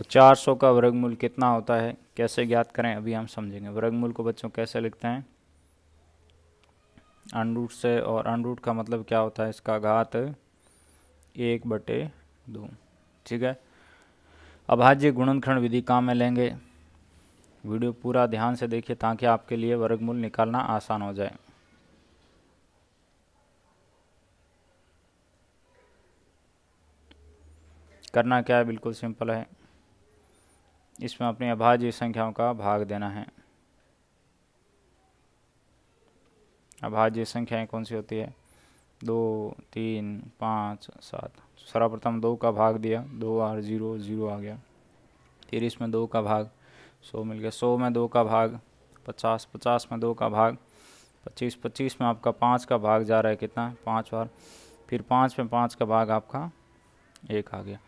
तो 400 का वर्गमूल कितना होता है कैसे ज्ञात करें अभी हम समझेंगे वर्गमूल को बच्चों कैसे लिखते हैं अनरूट से और अनरूट का मतलब क्या होता है इसका घात एक बटे दो ठीक है अभाज्य गुणनखंड विधि काम में लेंगे वीडियो पूरा ध्यान से देखिए ताकि आपके लिए वर्गमूल निकालना आसान हो जाए करना क्या है बिल्कुल सिंपल है इसमें अपनी अभाज्य संख्याओं का भाग देना है अभाज्य संख्याएं कौन सी होती है दो तीन पाँच सात सर्वप्रथम दो का भाग दिया दो और ज़ीरो ज़ीरो आ गया फिर इसमें दो का भाग सौ मिल गया सौ में दो का भाग पचास पचास में दो का भाग पच्चीस पच्चीस में आपका पाँच का भाग जा रहा है कितना पाँच बार फिर पाँच में पाँच का भाग आपका एक आ गया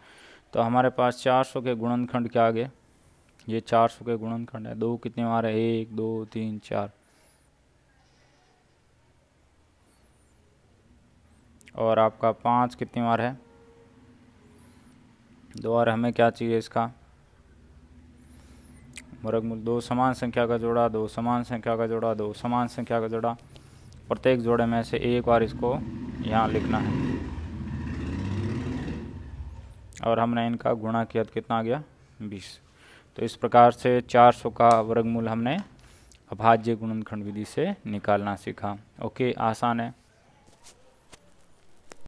तो हमारे पास चार सौ के गुणनखंड क्या आ गए ये चार सौ के गुणनखंड है दो कितने आ रहे हैं एक दो तीन चार और आपका पाँच कितनी बार है दो और हमें क्या चाहिए इसका वर्गमूल दो समान संख्या का जोड़ा दो समान संख्या का जोड़ा दो समान संख्या का जोड़ा प्रत्येक जोड़े में से एक बार इसको यहाँ लिखना है और हमने इनका गुणा किया तो कितना आ गया बीस तो इस प्रकार से 400 का वर्गमूल हमने अभाज्य गुणनखंड विधि से निकालना सीखा ओके आसान है